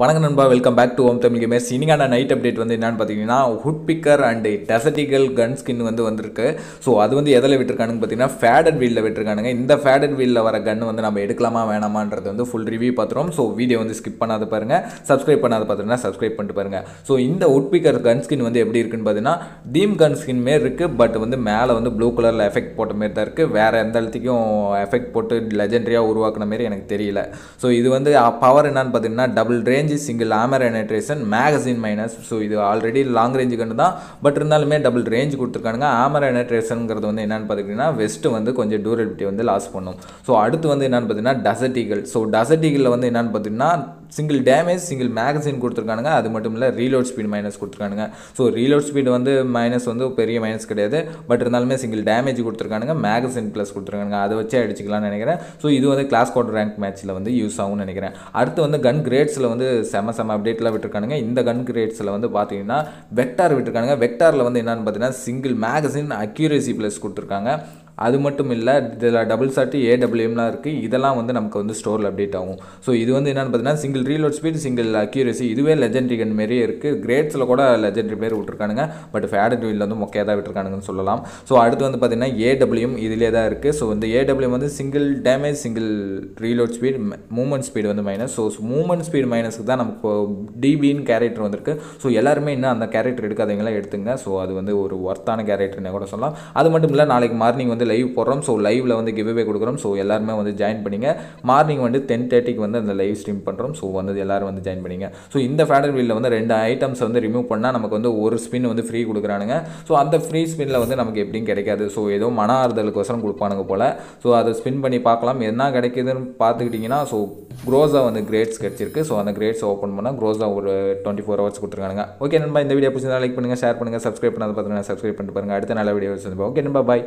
வணக்க நண்பா welcome back to Om Tamil gamers இனிக்கான நைட் அப்டேட் வந்து என்னென்னு பார்த்தீங்கன்னா hood picker and tactical gun skin வந்து வந்திருக்கு ஸோ அது வந்து எதில் விட்டுருக்கானுங்க பார்த்தீங்கன்னா ஃபேடட் வீலில் விட்டுருக்கானுங்க இந்த ஃபேடட் வீலில் வர கன் வந்து நம்ம எடுக்கலாமா வேணாமான்றது வந்து ஃபுல் ரிவ்யூ பார்த்துருவோம் ஸோ வீடியோ வந்து ஸ்கிப் பண்ணாத பாருங்கள் சப்ஸ்கிரைப் பண்ணாத பார்த்தீங்கன்னா சப்ஸ்கிரைப் பண்ணிட்டு பாருங்கள் ஸோ இந்த ஹுட் பிக்கர் கன் ஸ்கின் வந்து எப்படி இருக்குன்னு பார்த்தீங்கன்னா டீம் கன் ஸ்கின் மாரி இருக்குது பட் வந்து மேலே வந்து ப்ளூ கலரில் எஃபெக்ட் போட்ட மாரி தான் இருக்குது வேறு எந்த இடத்துக்கும் எஃபெக்ட் போட்டு லெஜெண்டரியாக உருவாக்குன மாரி எனக்கு தெரியல ஸோ இது வந்து பவர் என்னன்னு பார்த்தீங்கன்னா double range range single armour penetration magazine minus so இது ஆல்ரெடி லாங் ரேஞ்சு கண்டு தான் பட் இருந்தாலுமே டபுள் ரேஞ்ச் கொடுத்துருக்கானுங்க ஆமர் எனட்ரேஷனுங்கிறது வந்து என்னென்னு பார்த்துக்கிட்டிங்கன்னா வெஸ்ட்டு வந்து கொஞ்சம் டியூரபிலிட்டி வந்து லாஸ் பண்ணும் ஸோ அடுத்து வந்து என்னென்னு பார்த்தீங்கன்னா டசர்ட் ஈகிள் ஸோ டசர்ட் ஈகிளில் வந்து என்னென்னு பார்த்தீங்கன்னா சிங்கிள் டேமேஜ் சிங்கிள் மேகசின் கொடுத்துருக்கானுங்க அது மட்டும் இல்லை ரீலோட் ஸ்பீட் மைனஸ் கொடுத்துருக்கானுங்க ஸோ ரீலோட் ஸ்பீட் வந்து மைனஸ் வந்து பெரிய மைனஸ் கிடையாது பட் இருந்தாலுமே சிங்கிள் டேமேஜ் கொடுத்துருக்கானுங்க மேகசின் ப்ளஸ் கொடுத்துருக்கானுங்க அதை வச்சு அடிச்சிக்கலாம்னு நினைக்கிறேன் ஸோ இது வந்து கிளாஸ் குவார்டர் ரேங்க் மேட்ச்சில் வந்து யூஸ் ஆகும்னு நினைக்கிறேன் அடுத்து வந்து கன் கிரேட்ஸில் வந்து செம செம அப்டேட்லாம் விட்டுருக்கானுங்க இந்த கன் கிரேட்ஸில் வந்து பார்த்தீங்கன்னா வெக்டார் விட்டுருக்கானுங்க வெக்டாரில் வந்து என்னென்னு பார்த்தீங்கன்னா சிங்கிள் மேகசின் அக்யூரேசி ப்ளஸ் கொடுத்துருக்காங்க அது மட்டும் இல்லை இதில் டபுள் சாட்டு ஏடபிள்யூம்லாம் இருக்குது இதெல்லாம் வந்து நமக்கு வந்து ஸ்டோரில் அப்டேட் ஆகும் ஸோ இது வந்து என்னென்னு பார்த்தீங்கன்னா single reload speed single accuracy இதுவே லெஜெண்டரி கன் மாரியே இருக்குது கிரேட்ஸில் கூட லெஜெண்டரி பேர் விட்டுருக்கானுங்க பட் ஃபேடட் வீலில் வந்து மொக்கையாக தான் விட்டுருக்கானுங்கன்னு சொல்லலாம் ஸோ அடுத்து வந்து பார்த்திங்கன்னா ஏடபிள்யூஎம் இதிலே தான் இருக்குது ஸோ இந்த ஏடபிள்யூஎம் வந்து single damage single reload speed movement speed வந்து மைனஸ் ஸோ மூமெண்ட் ஸ்பீடு மைனஸுக்கு தான் நமக்கு டிபின்னு கேரக்டர் வந்திருக்கு ஸோ எல்லாருமே இன்னும் அந்த கேரக்டர் எடுக்காதவங்களாம் எடுத்துங்க ஸோ அது வந்து ஒரு ஒர்த்தான கேரக்டர்னே கூட சொல்லலாம் அது மட்டும் இல்லை நாளைக்கு மார்னிங் வந்து வந்து லைவ் போடுறோம் ஸோ லைவில் வந்து கிவ்வே கொடுக்குறோம் ஸோ எல்லாருமே வந்து ஜாயின் பண்ணிங்க மார்னிங் வந்து டென் தேர்ட்டிக்கு வந்து அந்த லைவ் ஸ்ட்ரீம் பண்ணுறோம் ஸோ வந்து எல்லோரும் வந்து ஜாயின் பண்ணிங்க ஸோ இந்த ஃபேடர் வீலில் வந்து ரெண்டு ஐட்டம்ஸ் வந்து ரிமூவ் பண்ணால் நமக்கு வந்து ஒரு ஸ்பின் வந்து ஃப்ரீ கொடுக்குறானுங்க ஸோ அந்த ஃப்ரீ ஸ்பின்னில் வந்து நமக்கு எப்படியும் கிடைக்காது ஸோ ஏதோ மன ஆறுதலுக்கோசரம் கொடுப்பானுங்க போல் ஸோ அதை ஸ்பின் பண்ணி பார்க்கலாம் என்ன கிடைக்குதுன்னு பார்த்துக்கிட்டிங்கன்னா ஸோ க்ரோஸாக வந்து கிரேட்ஸ் கிடச்சிருக்கு ஸோ அந்த கிரேட்ஸ் ஓப்பன் பண்ணால் க்ரோஸாக ஒரு டுவெண்ட்டி ஃபோர் ஹவர்ஸ் கொடுத்துருக்காங்க ஓகே நண்பா இந்த வீடியோ பிடிச்சிருந்தா லைக் பண்ணுங்கள் ஷேர் பண்ணுங்கள் சப்ஸ்கிரைப் பண்ணாத பார்த்துருங்க சப்ஸ்கிரைப் பண்ணிட்டு பாருங்கள் அடுத்த நல்ல வீடியோ வச்சுருப்போம் ஓகே நண்பா பாய்